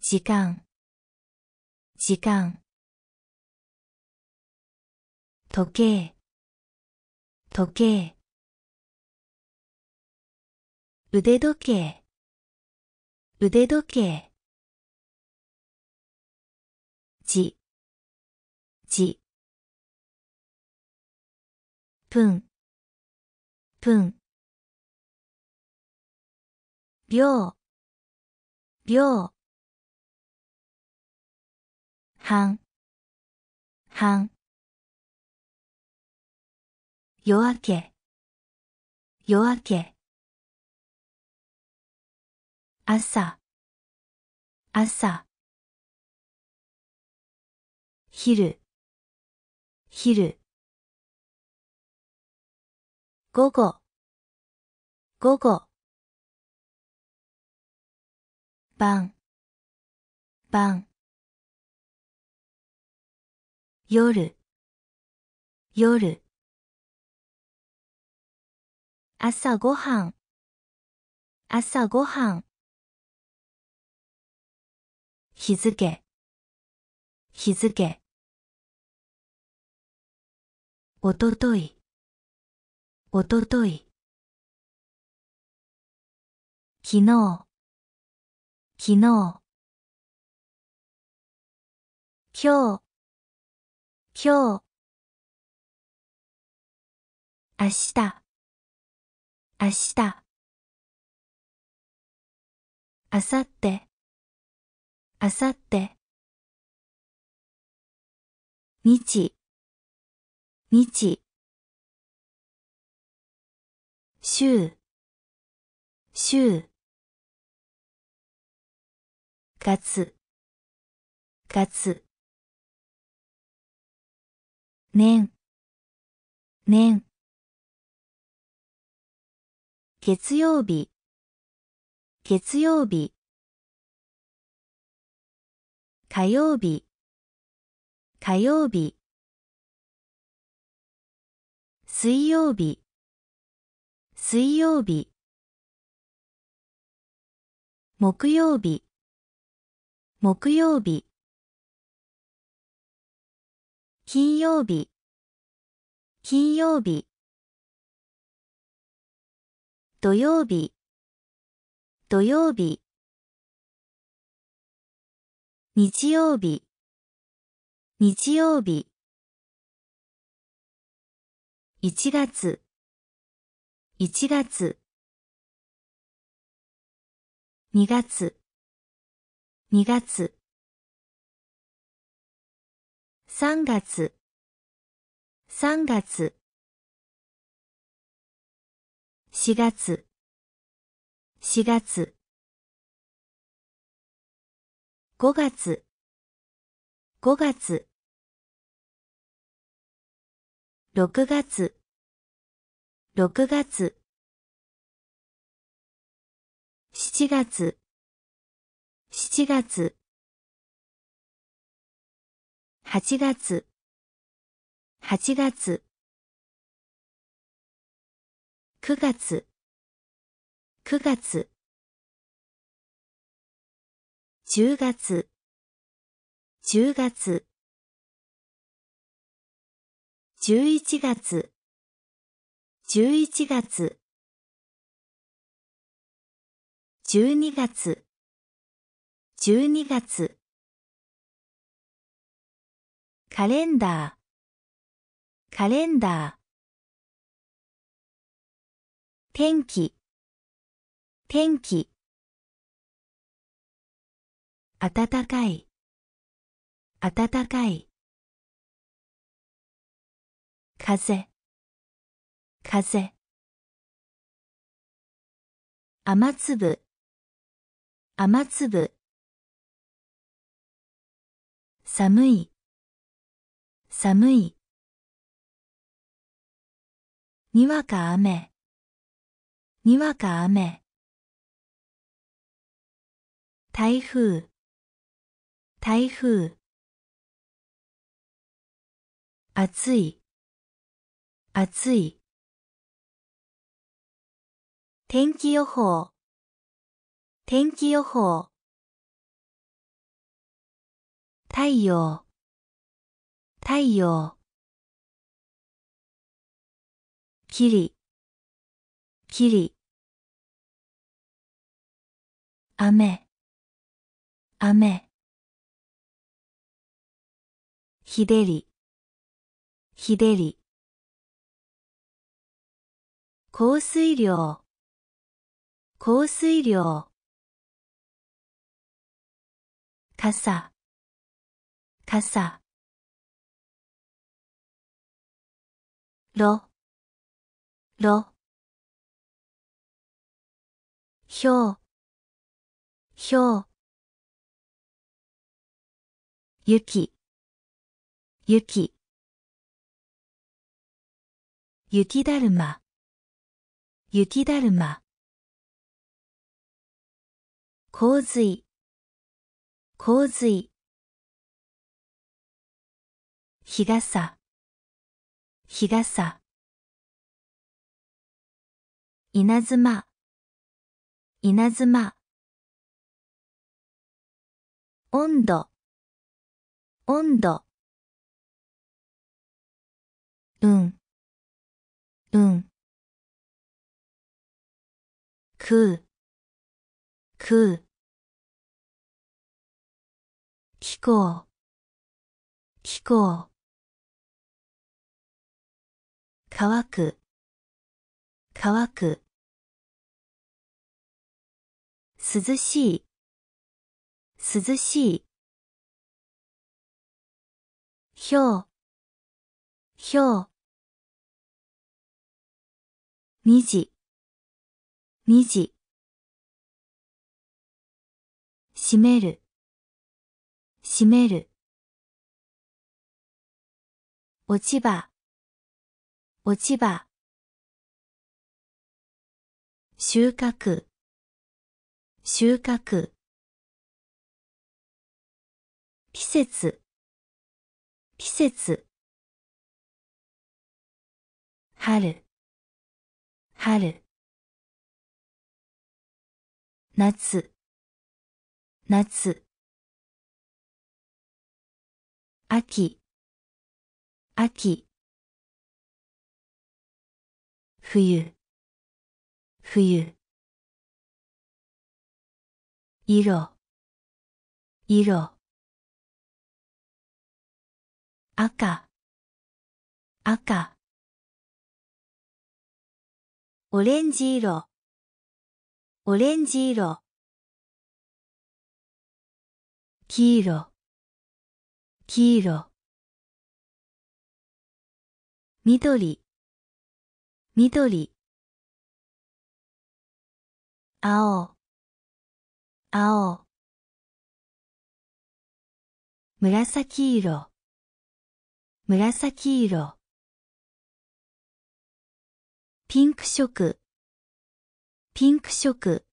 時間時間時計時計腕時計腕時計じじ分分秒秒半半夜明け夜明け朝朝昼昼午後午後晩晩夜夜朝ごはん朝ごはん日付日付おとといおととい昨日昨日今日今日明日明日あさってあさって日日週週月月年、年。月曜日、月曜日。火曜日、火曜日。水曜日、水曜日。木曜日、木曜日。金曜日金曜日土曜日土曜日日曜日日曜日一月一月二月二月3月3月4月4月5月5月6月6月7月7月8月8月9月9月10月10月11月11月12月12月カレンダーカレンダー天気天気暖かい暖かい風風雨粒雨粒寒い寒い。にわか雨。にわか雨。台風。台風。暑い。暑い。天気予報。天気予報。太陽。太陽霧、霧。雨雨ひでりひでり降水量降水量傘傘ろ、ろ。ひょう、ひょう。ゆき、ゆき。ゆきだるま、ゆきだるま。洪水、洪水。日傘日傘稲妻稲妻温度温度うんうん食う食う気候気候乾く乾く涼しい涼しいひょうひょうみじ、みじ。しめるしめる落ち葉落ち葉収穫収穫季節季節春春夏夏秋秋冬冬色色赤赤オレンジ色オレンジ色黄色黄色緑緑青青紫色紫色ピンク色ピンク色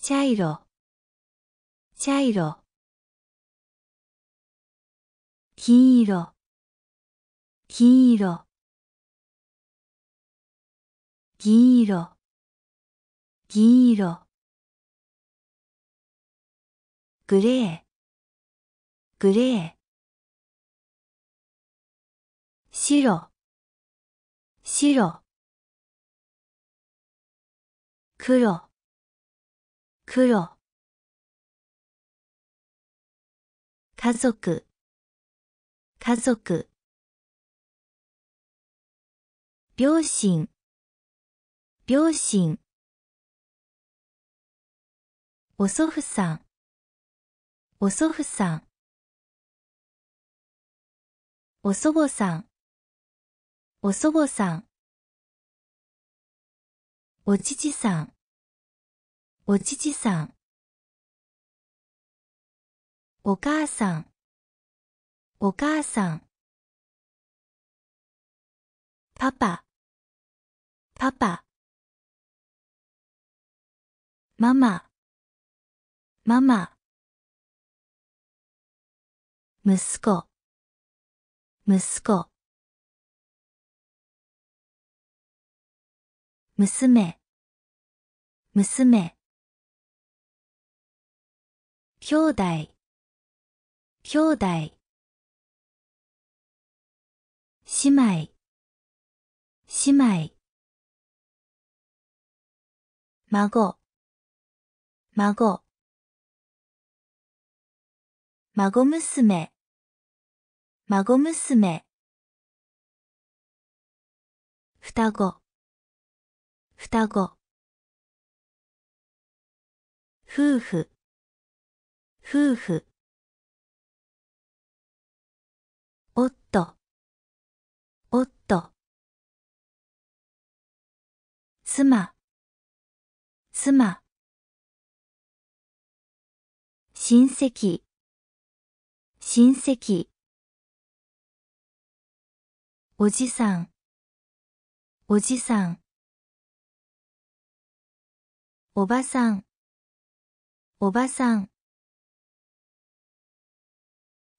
茶色茶色金色金色銀色銀色グレーグレー白白黒黒家族家族両親両親お祖父さんお祖父さんお祖母さんお祖母さんお父さんお父さんお母さんお母さんパパパパママ、ママ。息子、息子。娘、娘。兄弟、兄弟。姉妹、姉妹。孫、孫孫娘孫娘双子双子夫婦夫婦夫夫。妻妻親戚親戚おじさんおじさんおばさんおばさん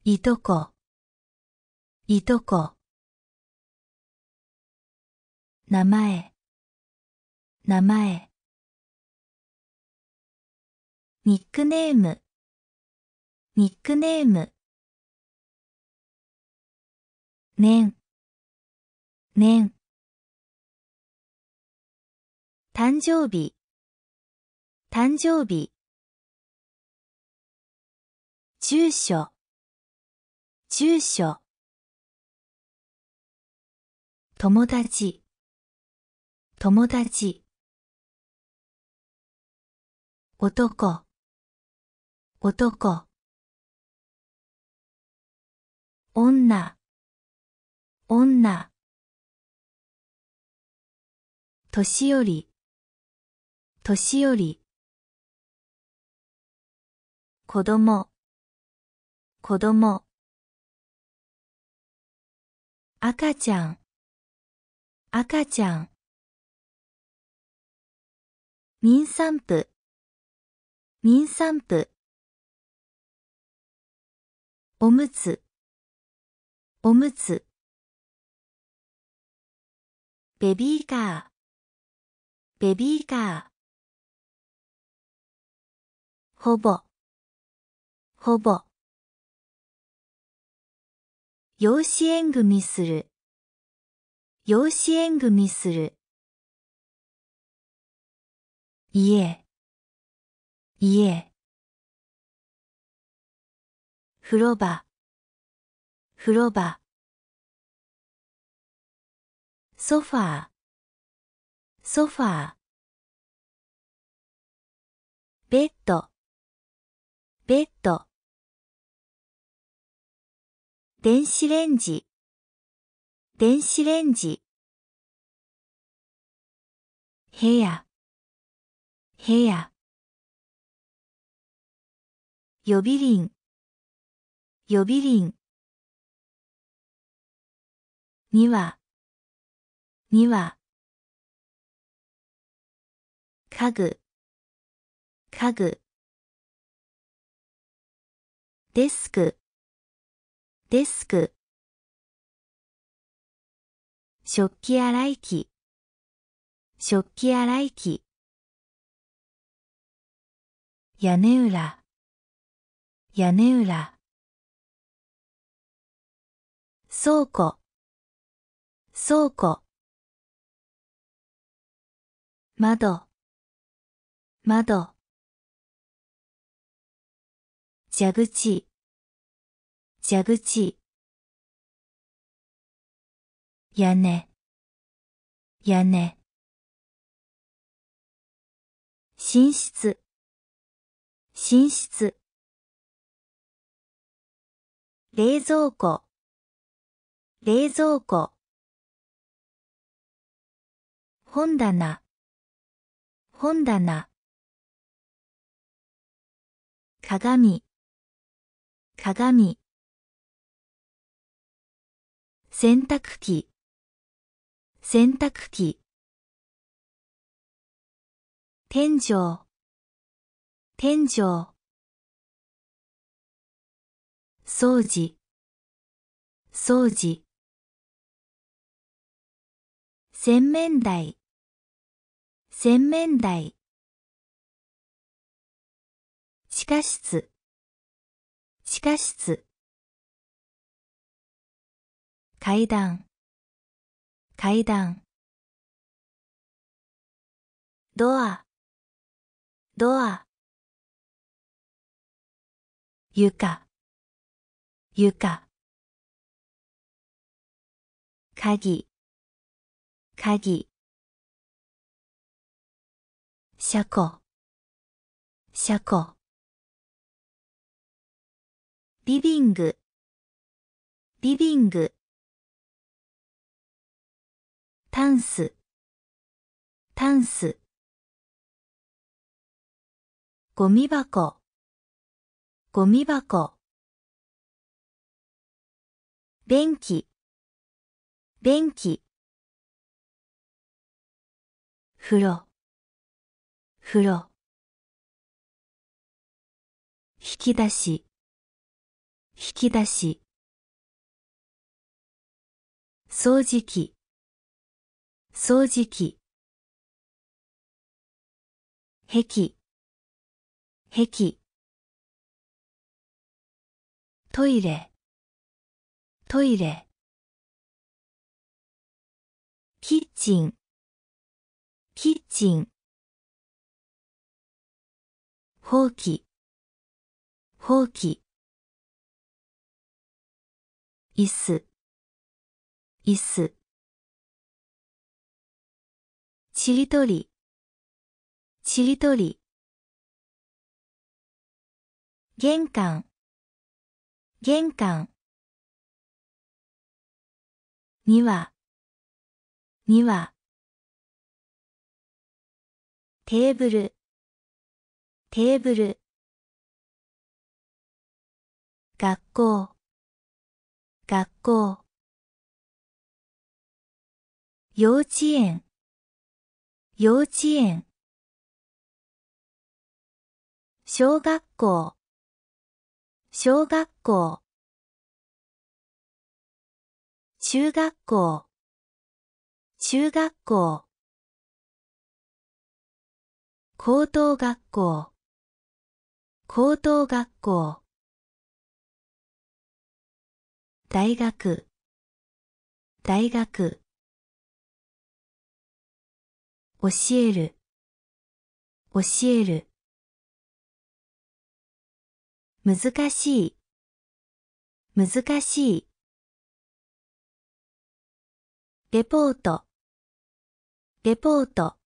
いとこいとこ名前名前ニックネームニックネーム。年、年。誕生日。誕生日。住所。住所。友達。友達。男。男。女、女。年寄り、年寄り。子供、子供。赤ちゃん、赤ちゃん。民産婦、民産婦。おむつ、おむつベビーカーベビーカーほぼほぼ養子縁組する養子縁組する家家風呂場風呂場ソファーソファーベッドベッド電子レンジ電子レンジ部屋部屋予備輪予備輪には、には、家具、家具、デスク、デスク、食器洗い機、食器洗い機、屋根裏、屋根裏、倉庫、倉庫窓窓蛇口蛇口屋根屋根寝室寝室冷蔵庫冷蔵庫本棚本棚鏡鏡洗濯機洗濯機天井天井掃除掃除洗面台洗面台地下室地下室階段階段ドアドア床床鍵鍵車庫車庫リビングリビングタンスタンスゴミ箱ゴミ箱便器便器風呂風呂引き出し引き出し掃除機掃除機壁壁トイレトイレキッチンキッチンほうきほうき椅子椅子ちりとりちりとり玄関玄関にはにはテーブルテーブル学校学校幼稚園幼稚園小学校小学校中学校中学校高等学校高等学校大学大学教える教える難しい難しいレポートレポート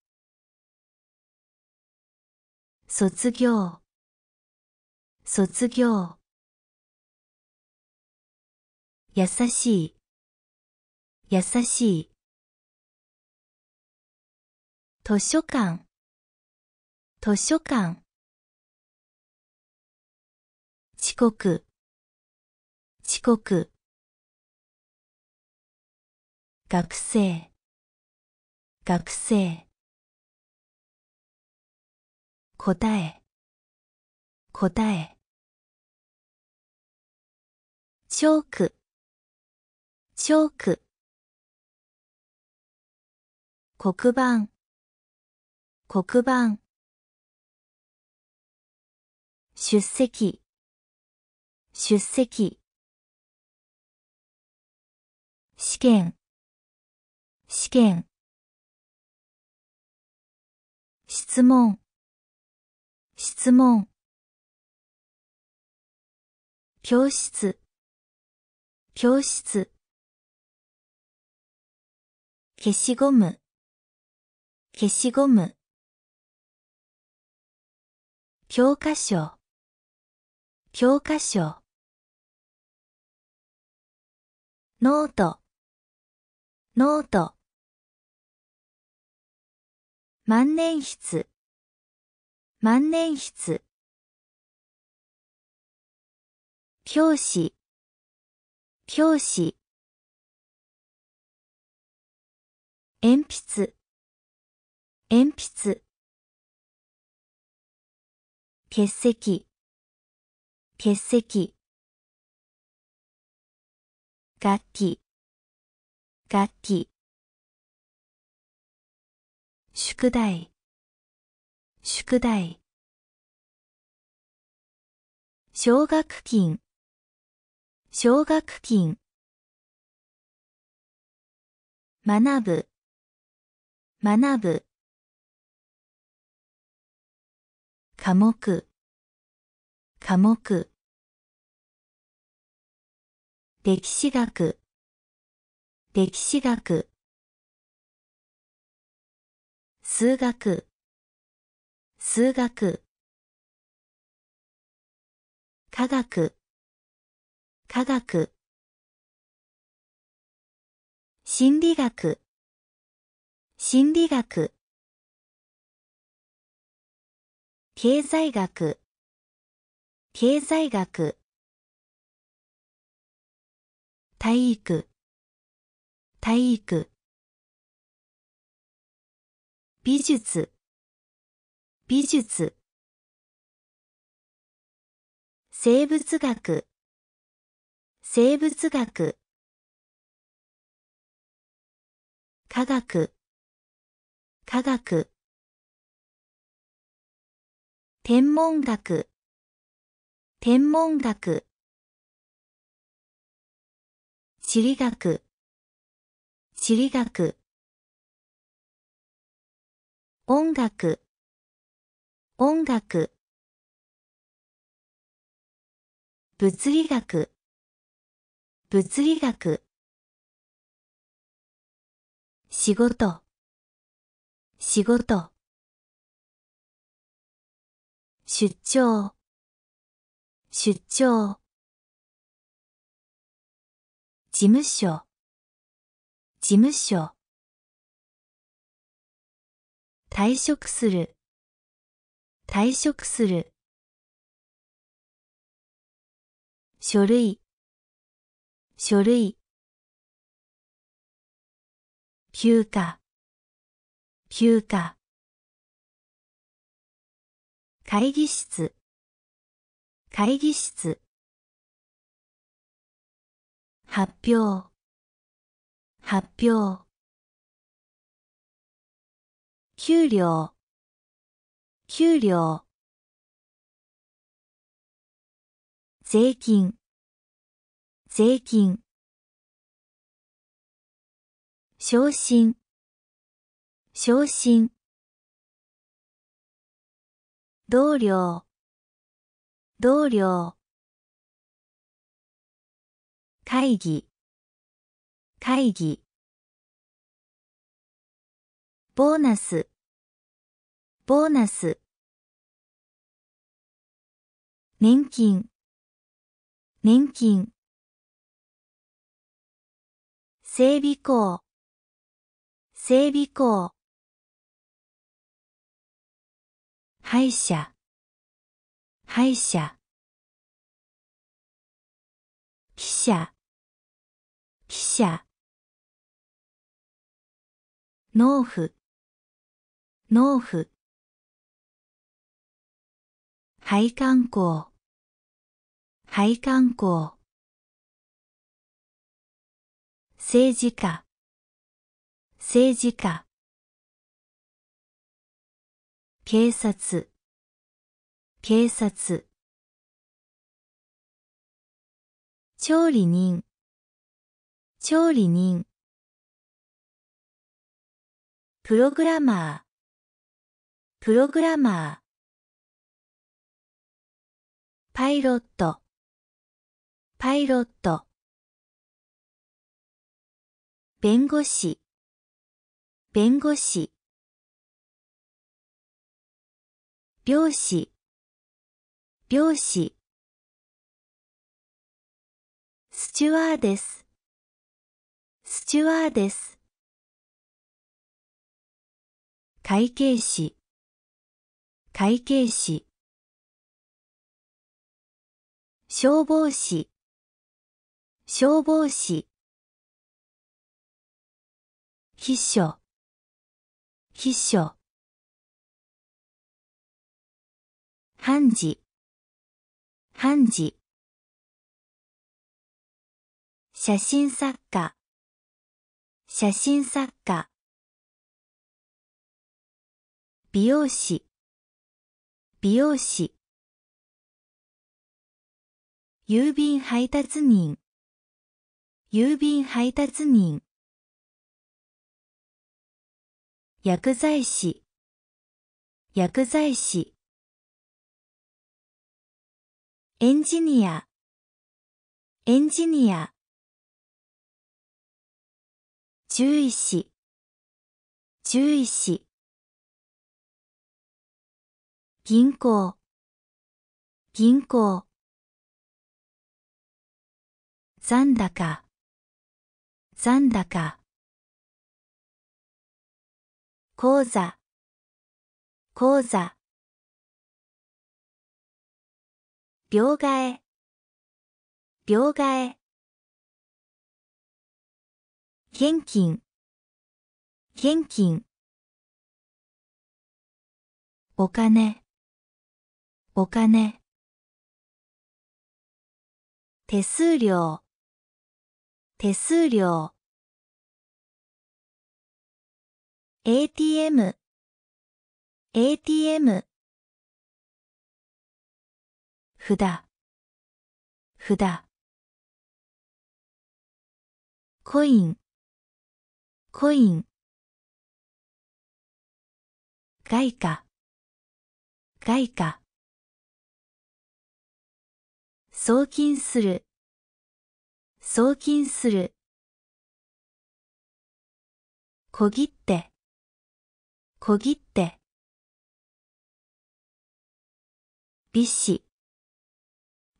卒業卒業優しい優しい図書館図書館遅刻遅刻学生学生答え答えチョークチョーク黒板黒板出席出席試験試験質問質問教室教室消しゴム消しゴム教科書教科書ノートノート万年筆万年筆教師教師鉛筆鉛筆欠席欠席楽器楽器宿題宿題奨学金奨学金学ぶ学ぶ科目科目歴史学歴史学数学数学科学科学心理学心理学経済学経済学体育体育美術美術生物学生物学科学科学天文学天文学地理学地理学音楽音楽物理学物理学仕事仕事出張出張事務所事務所退職する退職する書類書類休暇休暇会議室会議室発表発表給料給料税金税金昇進昇進同僚同僚会議会議ボーナスボーナス年金年金整備工整備工歯医者歯医者記者記者農夫農夫配管工配管工政治家政治家警察警察調理人調理人プログラマープログラマーパイロットパイロット弁護士弁護士病死病死スチュワーデススチュワーデス会計士会計士消防士消防士秘書筆書判事判事写真作家写真作家美容師美容師郵便配達人郵便配達人薬剤師薬剤師エンジニアエンジニア獣医師獣医師銀行銀行残高残高口座口座秒替え秒替え現金現金お金お金手数料手数料 ATM ATM 札札コインコイン外貨外貨送金する送金する。こぎって、こぎって。美子、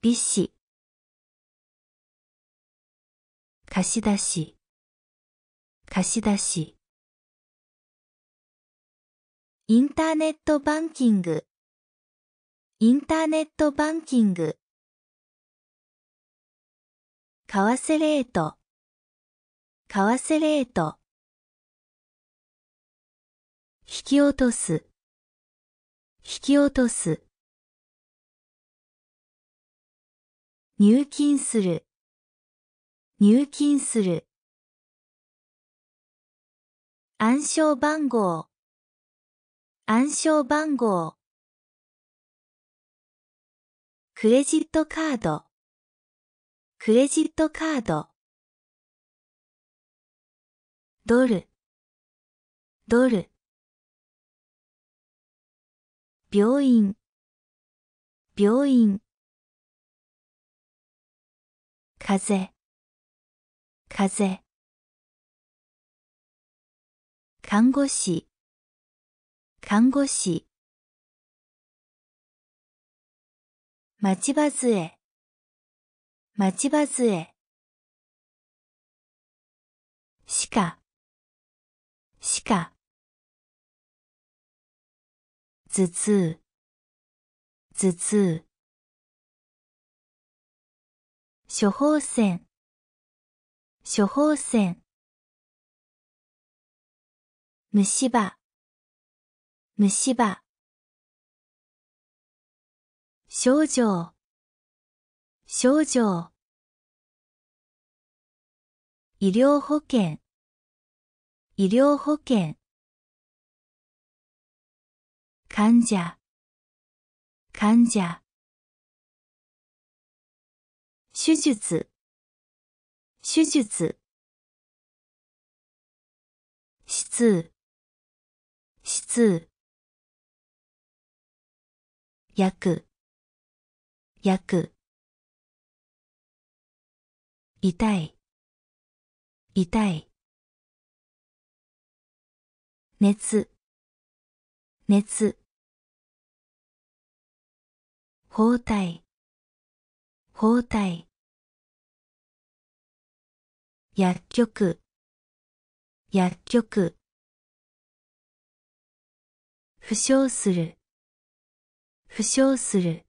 美子。貸し出し、貸し出し。インターネットバンキング、インターネットバンキング。為替レート為替レート引き落とす引き落とす入金する入金する暗証番号暗証番号クレジットカードクレジットカードドルドル病院病院風風看護師看護師ちばずえ待ちばずえ。しか。しか。頭痛。頭痛。処方箋。処方箋。虫歯。虫歯。症状。症状医療保険医療保険患者患者手術手術質質薬薬痛い痛い。熱、熱。包帯、包帯。薬局、薬局。負傷する、負傷する。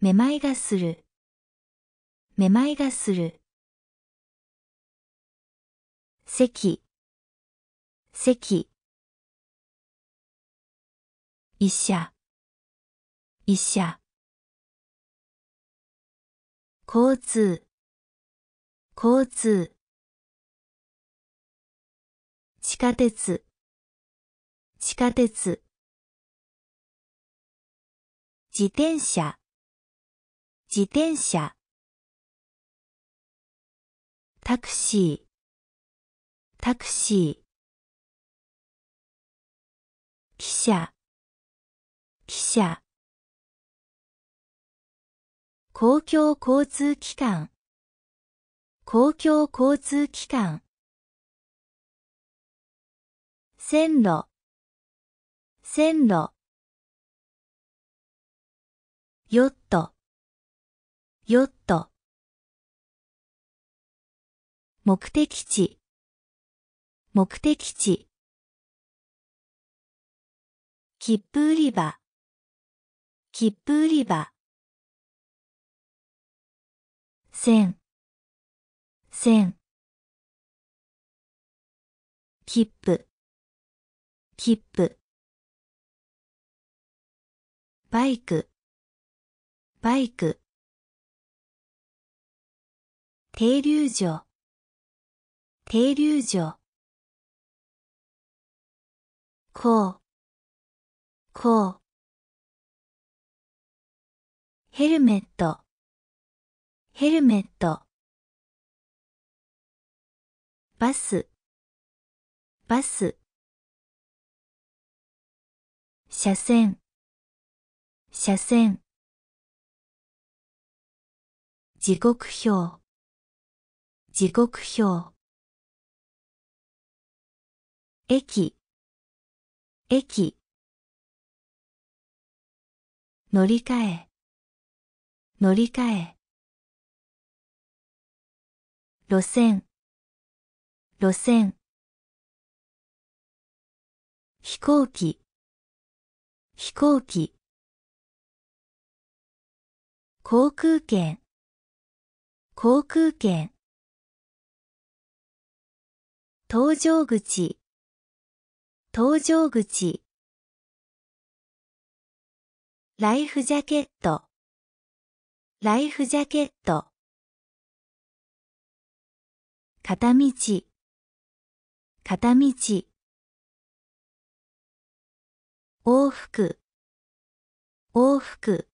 めまいがする、めまいがする。席席医者医者交通交通地下鉄地下鉄自転車自転車タクシータクシー汽車汽車公共交通機関公共交通機関線路線路ヨットヨット目的地目的地切符売り場切符売り場線線切符切符バイクバイク停留所停留所こう、こう。ヘルメット、ヘルメット。バス、バス。車線、車線。時刻表、時刻表。駅、駅乗り換え乗り換え路線路線飛行機飛行機航空券航空券搭乗口搭乗口ライフジャケットライフジャケット片道片道往復往復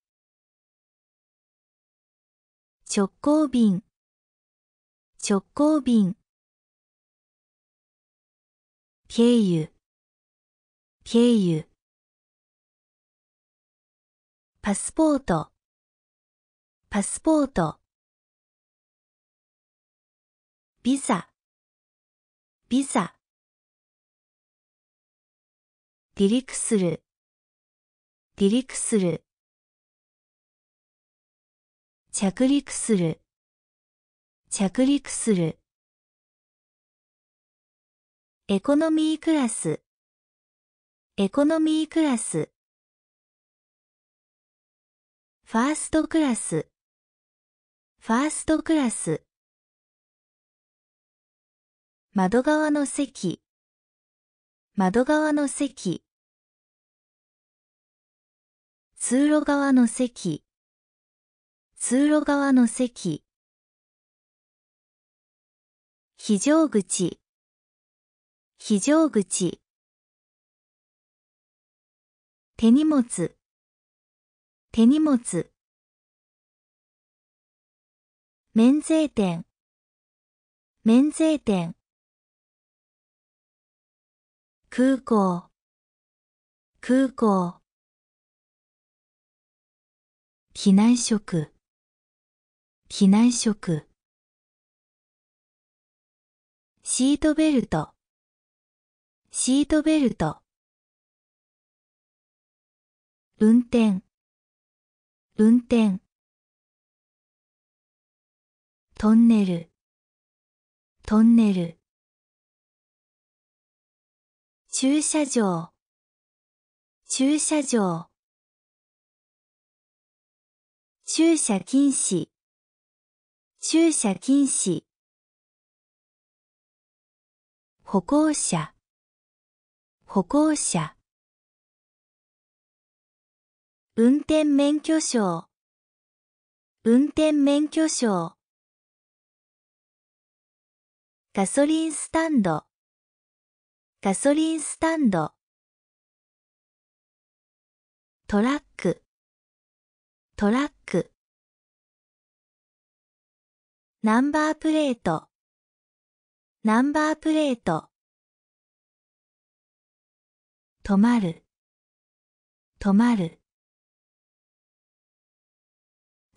直行便直行便経由経由パスポートパスポートビザビザ離陸する離陸する着陸する着陸するエコノミークラスエコノミークラスファーストクラスファーストクラス窓側の席窓側の席通路側の席通路側の席非常口非常口手荷物手荷物免税店免税店空港空港機内食機内食シートベルトシートベルト運転運転トンネルトンネル駐車場駐車場駐車禁止駐車禁止歩行者歩行者運転免許証運転免許証ガソリンスタンドガソリンスタンドトラックトラックナンバープレートナンバープレート止まる止まる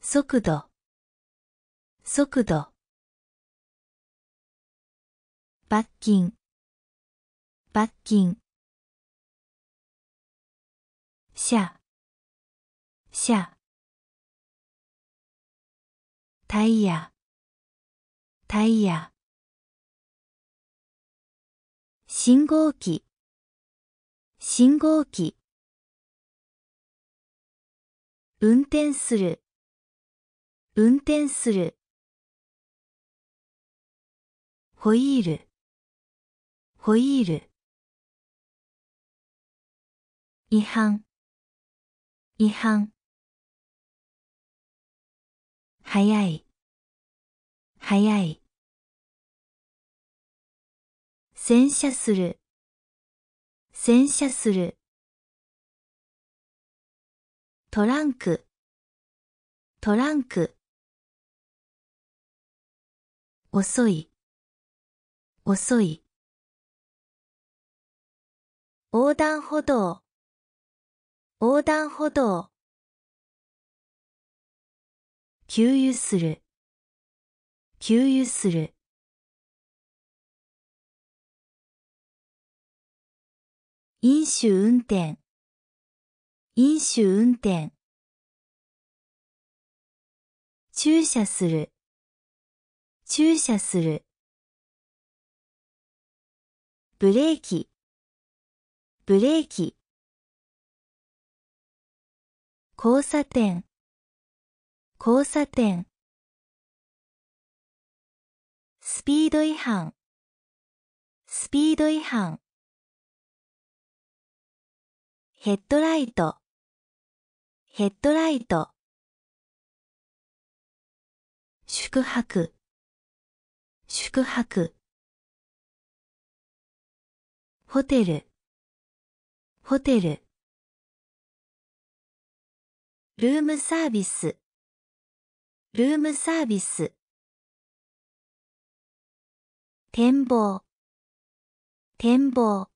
速度速度罰金罰金下下タイヤタイヤ信号機信号機運転する運転するホイールホイール違反違反早い早い洗車する洗車するトランクトランク遅い、遅い。横断歩道、横断歩道。給油する、給油する。飲酒運転、飲酒運転。駐車する、駐車するブレーキブレーキ交差点交差点スピード違反スピード違反ヘッドライトヘッドライト宿泊宿泊ホテルホテルルームサービスルームサービス展望展望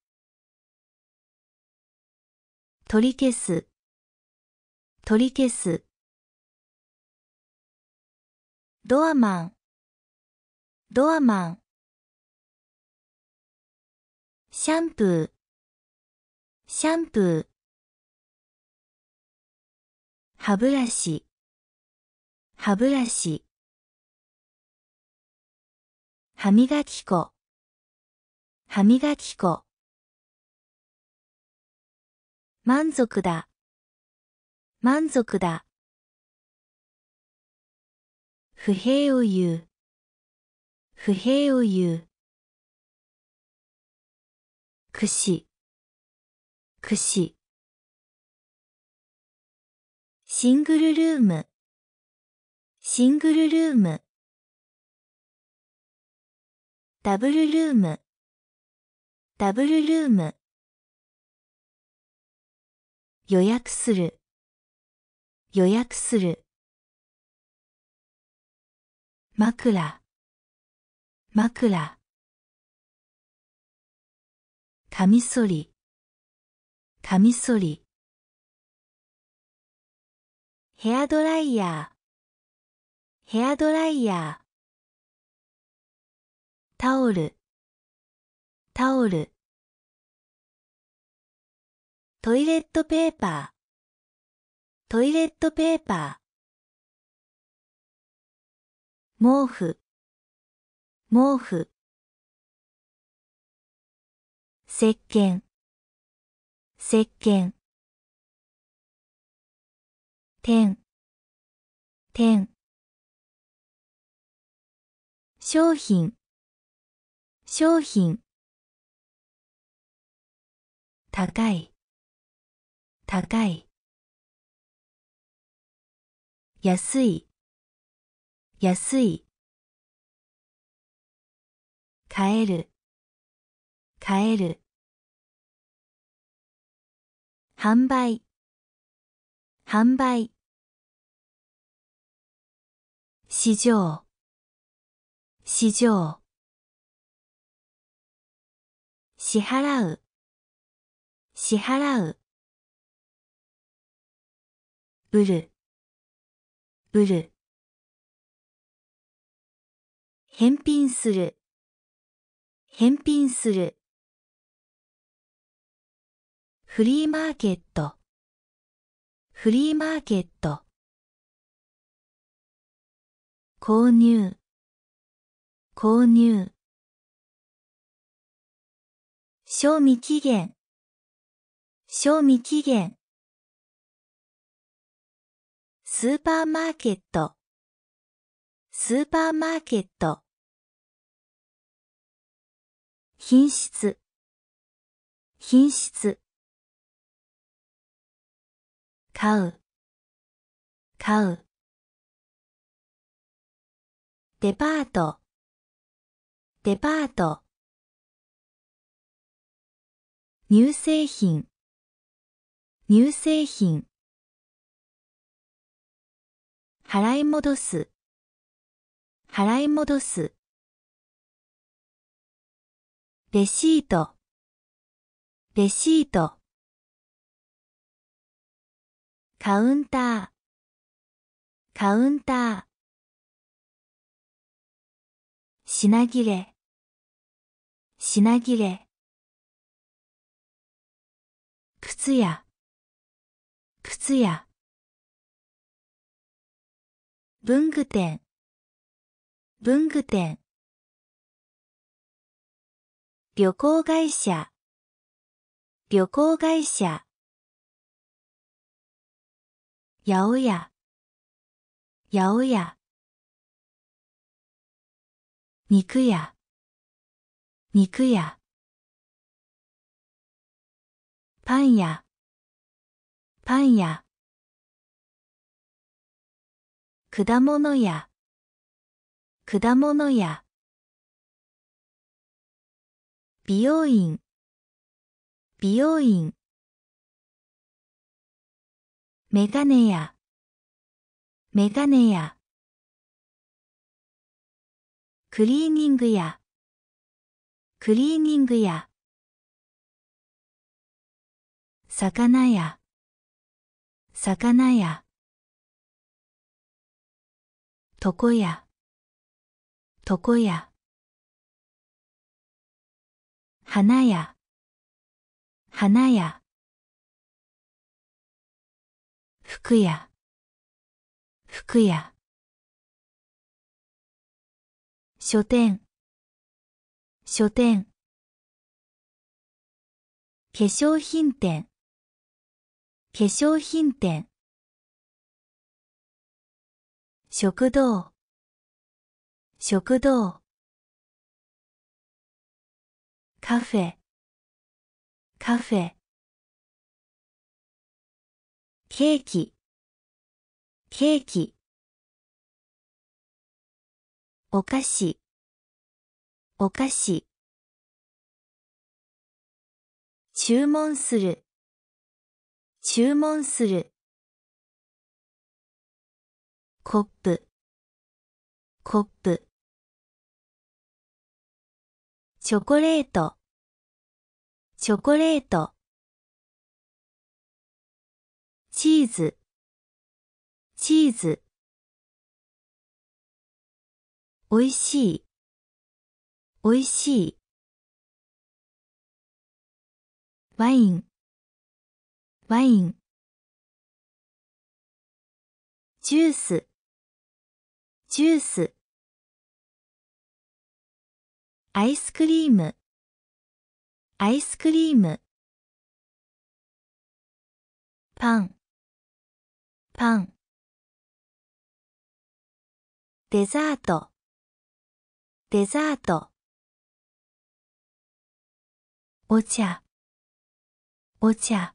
取り消す取り消すドアマンドアマンシャンプーシャンプー歯ブラシ歯ブラシ歯磨き粉歯磨き粉満足だ満足だ不平を言う不平を言う。くし、くし。シングルルーム、シングルルーム。ダブルルーム、ダブルルーム。予約する、予約する。枕枕カミソリカミソリヘアドライヤーヘアドライヤータオルタオルトイレットペーパートイレットペーパー毛布毛布石鹸石鹸点点商品商品高い高い安い安いえるえる販売販売市場市場支払う支払う売る売る返品する返品する。フリーマーケット。フリーマーケット。購入。購入。賞味期限。賞味期限。スーパーマーケット。スーパーマーケット。品質品質買う買うデパートデパート乳製品乳製品払い戻す払い戻すレシート、レシート。カウンター、カウンター。品切れ、品切れ。靴屋、靴屋。文具店、文具店。旅行会社旅行会社八百屋八百屋肉屋肉屋パン屋パン屋果物屋果物屋美容院美容院メガネ屋メガネ屋クリーニング屋クリーニング屋魚屋魚屋床屋床屋花や花や服や服や書店書店化粧品店化粧品店食堂食堂カフェカフェケーキケーキお菓子お菓子注文する注文するコップコップチョコレート、チョコレート。チーズ、チーズ。おいしい、おいしい。ワイン、ワイン。ジュース、ジュース。アイスクリームアイスクリームパンパンデザートデザートお茶お茶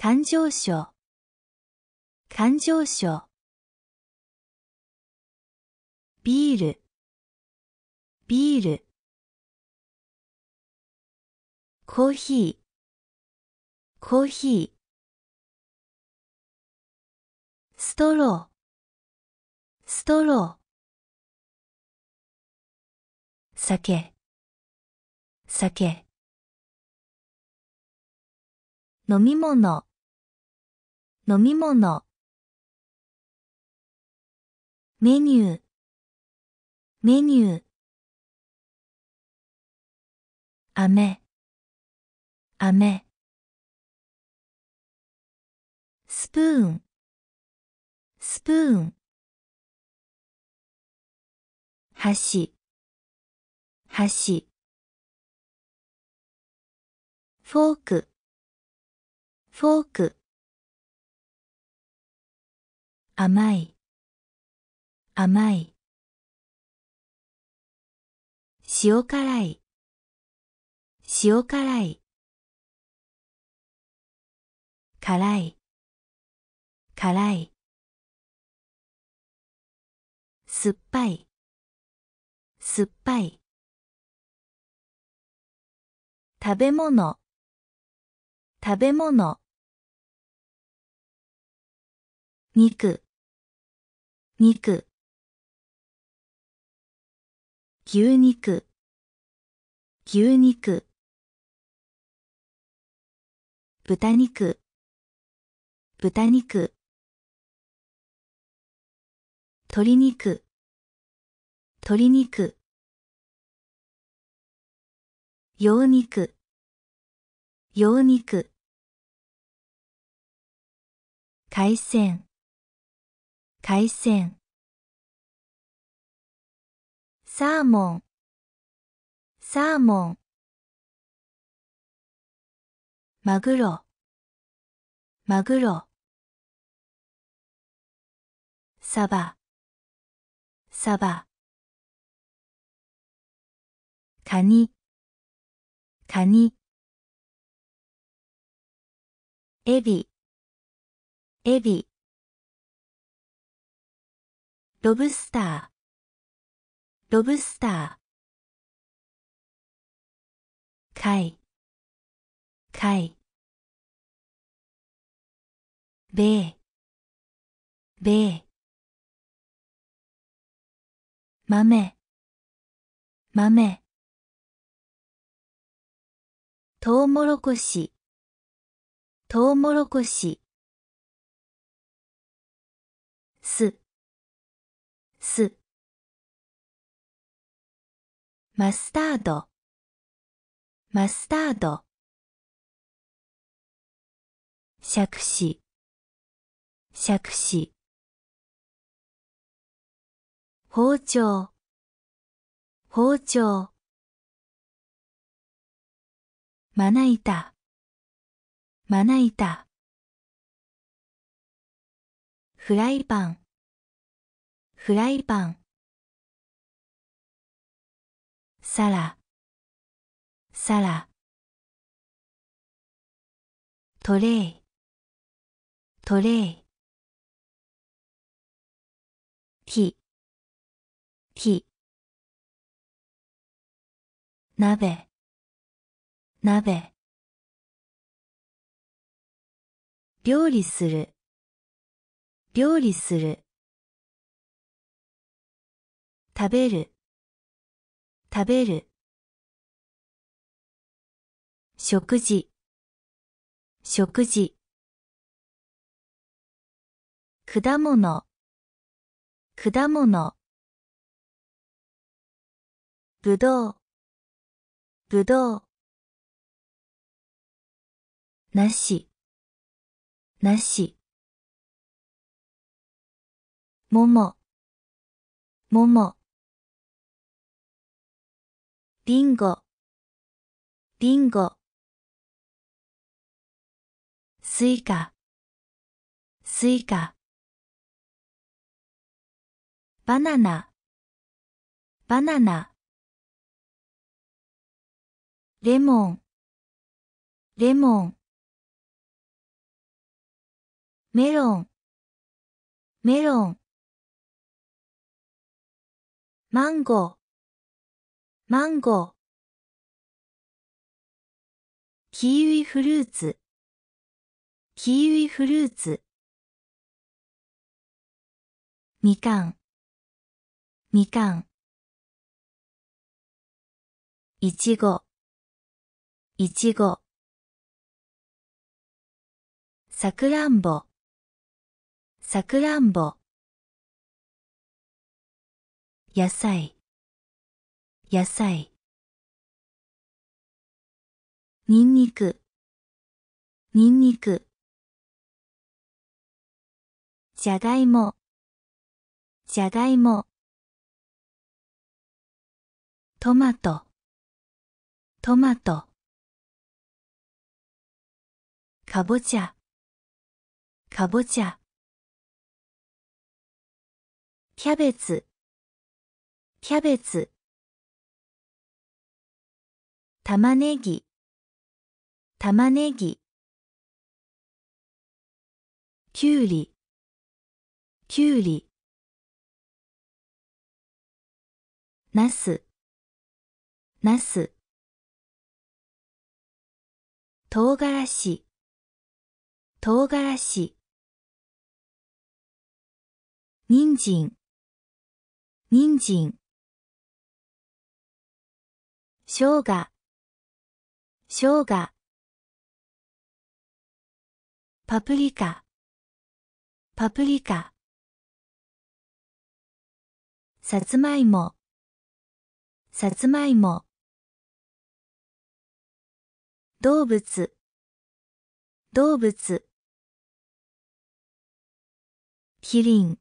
感情症感情症ビールビールコーヒーコーヒーストローストロー酒酒飲み物飲み物メニューメニュー雨雨スプーンスプーン箸箸フォークフォーク甘い甘い塩辛い塩辛い辛い辛い酸っぱい酸っぱい食べ物食べ物肉肉牛肉牛肉豚肉豚肉鶏肉鶏肉羊肉羊肉海鮮海鮮サーモンサーモンマグロマグロサバサバカニカニエビエビロブスターロブスター貝かい。べべえ。え。まめ。まめ。とうもろこしとうもろこしすすマスタードマスタード尺子尺子包丁包丁まな板まな板フライパンフライパン皿皿トレイトレイ t t 鍋鍋料理する料理する食べる食べる食事食事果物果物ぶどうぶどうなしなしももももりんごりんごスイカスイカバナナバナナレモンレモンメロンメロンマンゴーマンゴーキウイフルーツキウイフルーツみかんみかんいちごいちごさくらんぼさくらんぼ野菜野菜にんにくにんにくじゃがいもじゃがいもトマトトマトかぼちゃかぼちゃキャベツキャベツ玉ねぎ玉ねぎきゅうりきゅうりなすナス唐辛子唐辛子人参人参生姜生姜パプリカパプリカさつまいもさつまいも動物動物キリン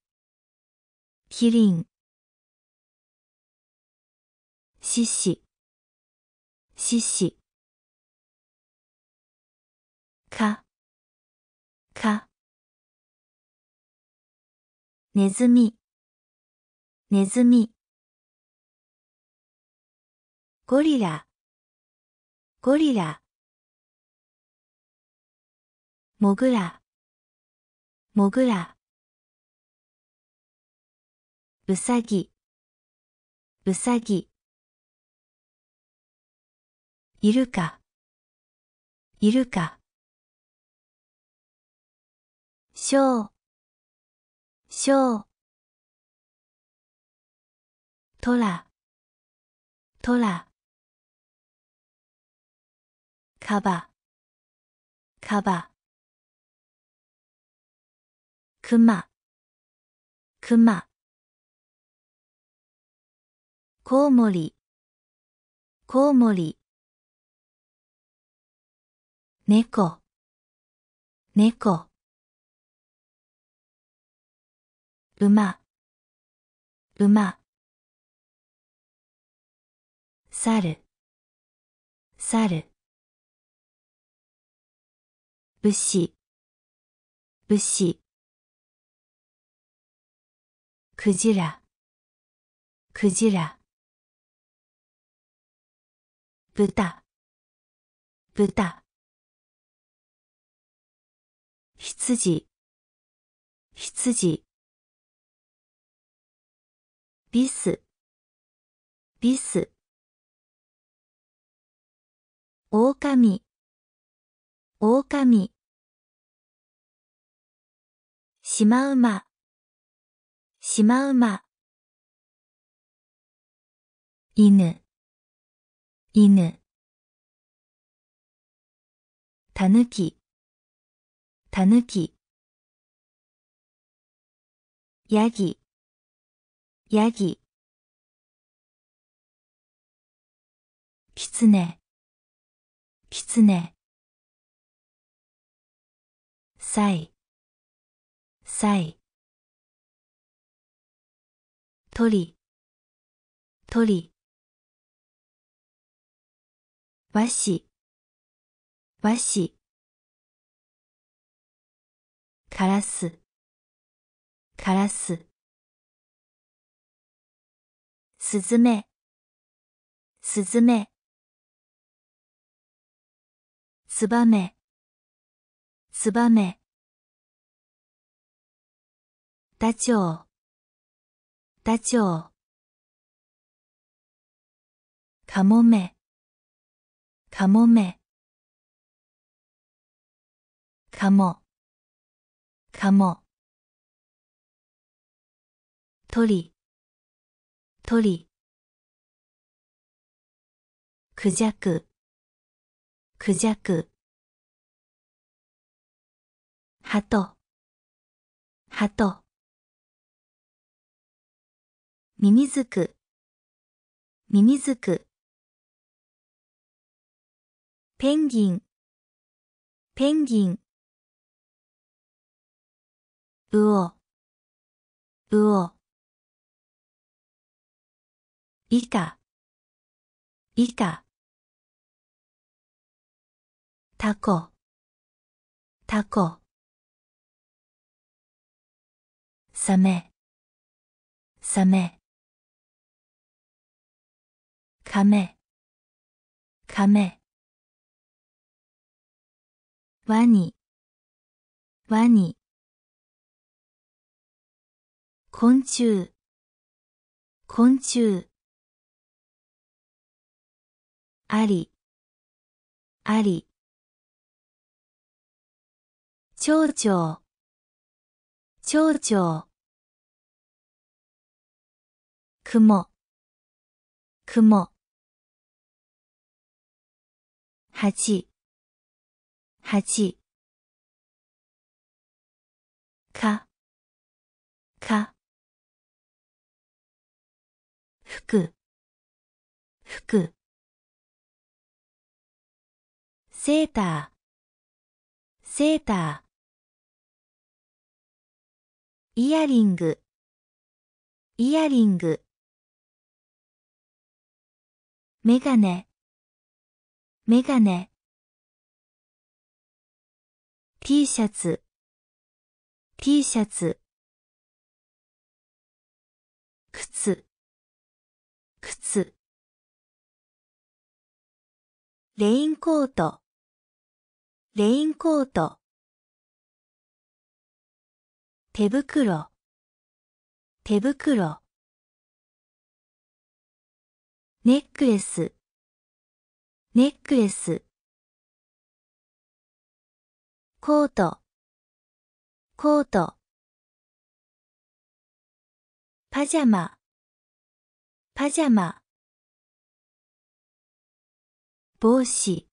キリン獅子獅子カカネズミネズミゴリラゴリラもぐらもぐらうさぎうさぎいるかいるかしょうしょうとらとらかばかばくま、くま。コウモリ、コウモリ。猫、猫。馬、馬。猿、猿。武士、武士。クジラクジラ豚豚羊羊ビスビス狼狼シマウマシマウマ犬犬タヌキ、タヌキ。ヤギヤギキツネキツネサイサイ鳥鳥和紙和紙カラスカラススズメスズメツバメツバメダチョウダチョウカモメカモメカモカモ鳥鳥クジャククジャクハトハトミミズク、ミミズク。ペンギン、ペンギン。うお、うお。いた、いた。タコ、タコ。サメ、サメ。かめかめワニワニ昆虫昆虫ありあり蝶々蝶々雲雲八八かか服服セーターセーターイヤリングイヤリングメガネメガネ T シャツ T シャツ靴靴レインコートレインコート手袋手袋ネックレスネックレスコートコートパジャマパジャマ帽子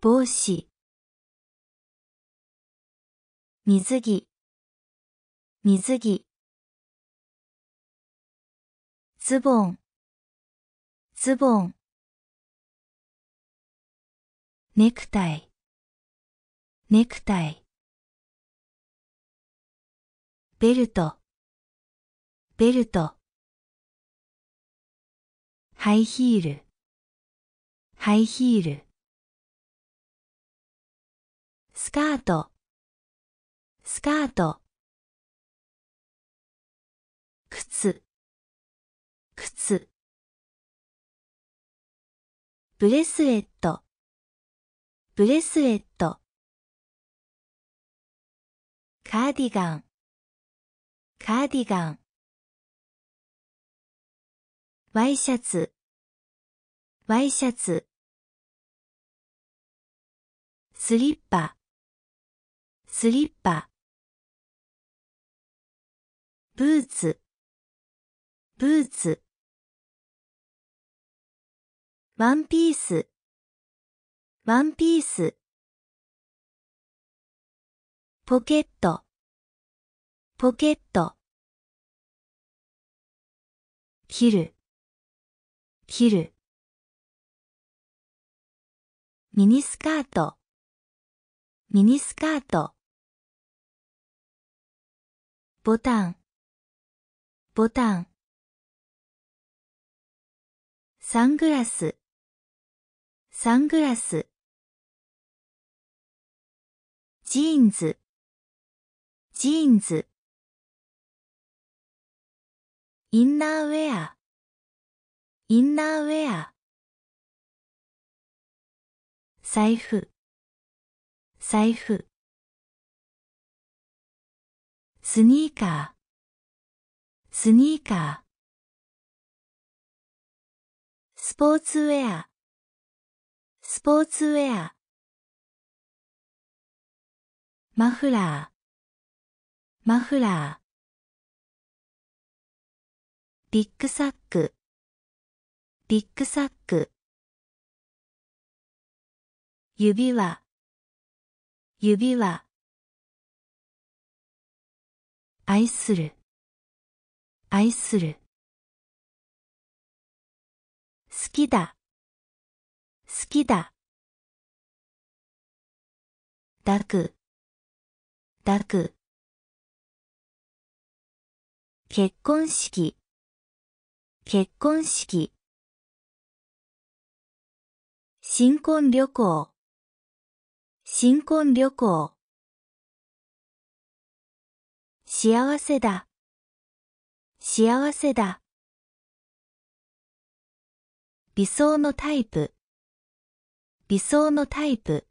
帽子水着水着ズボンズボンネクタイネクタイベルトベルトハイヒールハイヒールスカートスカート靴靴ブレスレットブレスレットカーディガンカーディガンワイシャツワイシャツスリッパスリッパブーツブーツワンピースワンピースポケットポケット切る切るミニスカートミニスカートボタンボタンサングラスサングラスジーンズジーンズインナーウェアインナーウェア財布財布スニーカースニーカースポーツウェアスポーツウェアマフラーマフラービッグサックビッグサック指輪指輪愛する愛する好きだ好きだ抱く結婚式、結婚式。新婚旅行、新婚旅行。幸せだ、幸せだ。理想のタイプ、理想のタイプ。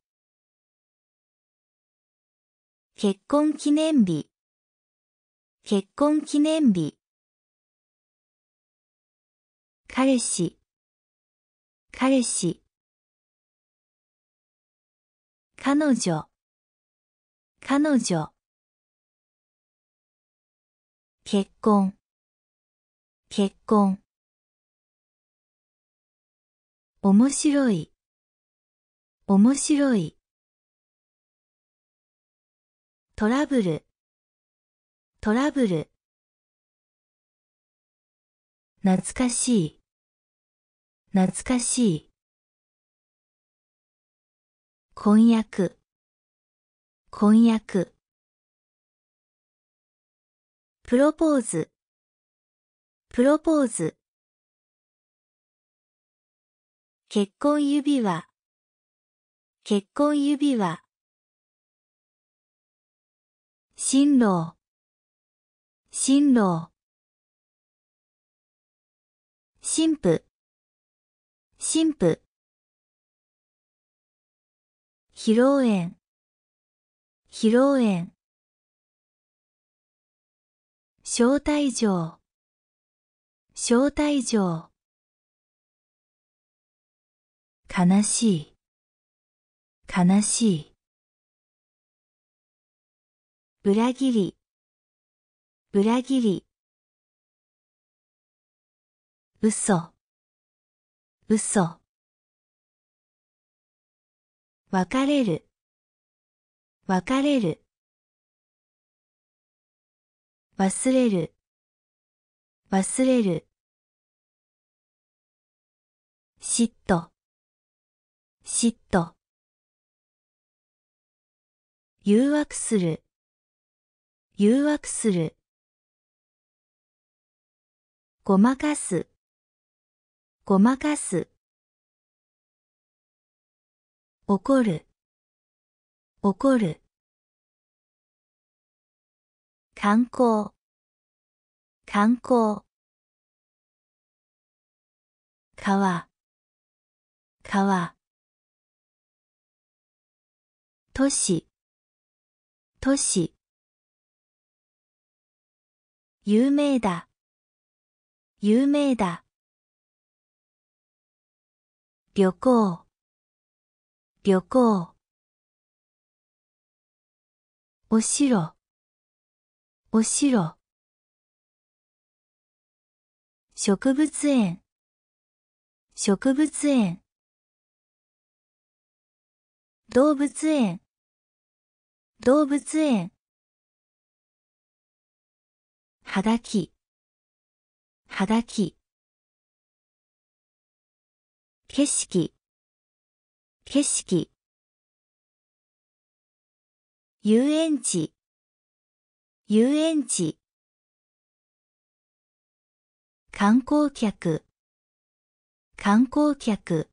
結婚記念日結婚記念日彼氏彼氏彼女彼女結婚結婚面白い面白いトラブルトラブル懐かしい懐かしい婚約婚約プロポーズプロポーズ結婚指輪結婚指輪辛労辛労新婦新婦披露宴披露宴招待状招待状悲しい悲しい裏切り裏切り嘘嘘別れる別れる忘れる忘れる嫉妬嫉妬誘惑する誘惑する。ごまかす。ごまかす。怒る。怒る。観光。観光。川。川。都市。都市。有名だ有名だ旅行旅行お城お城植物園植物園動物園動物園はだき、はだき。景色、景色。遊園地、遊園地。観光客、観光客。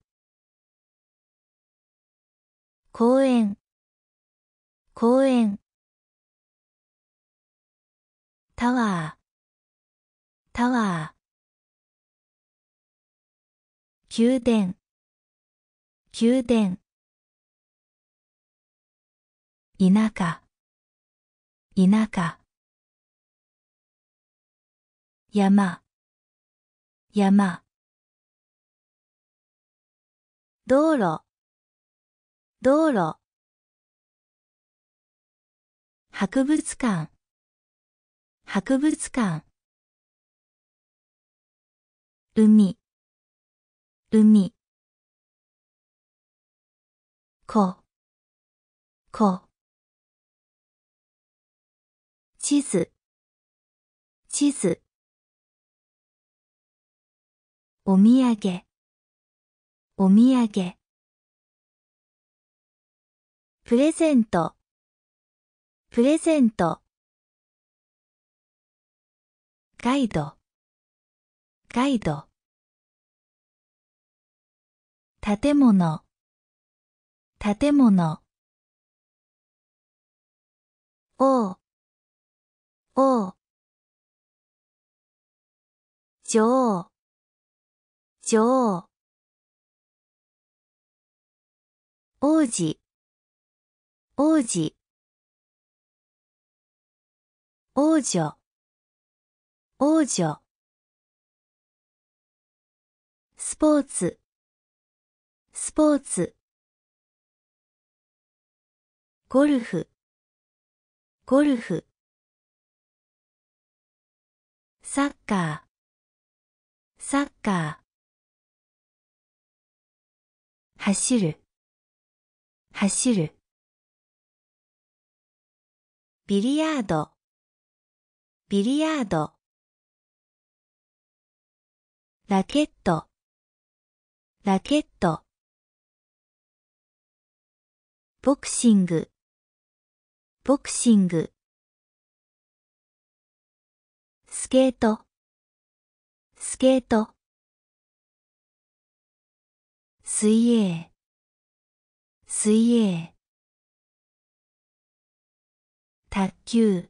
公園、公園。タワータワー宮殿宮殿田舎田舎山山道路道路博物館博物館海海ここ地図地図お土産お土産プレゼントプレゼントガイドガイド建物建物おうおう女王女王王子王子王女王女スポーツスポーツゴルフゴルフサッカーサッカー走る走るビリヤードビリヤードラケット、ラケット。ボクシング、ボクシング。スケート、スケート。水泳、水泳。卓球、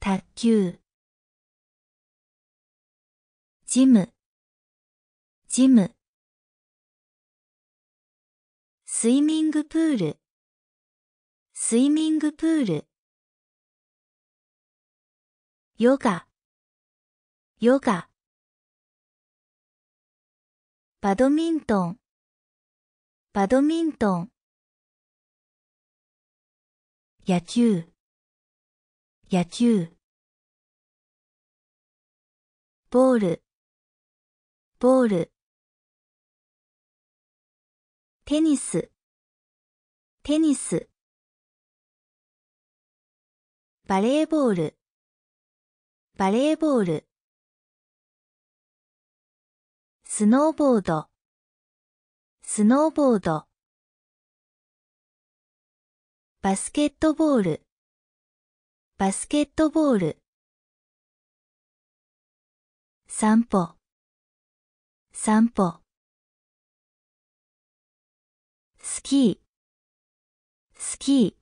卓球。ジム、ジム。スイミングプール、スイミングプール。ヨガ、ヨガ。バドミントン、バドミントン。野球、野球。ボール、ボールテニステニスバレーボールバレーボールスノーボードスノーボードバスケットボールバスケットボール散歩散歩スキースキー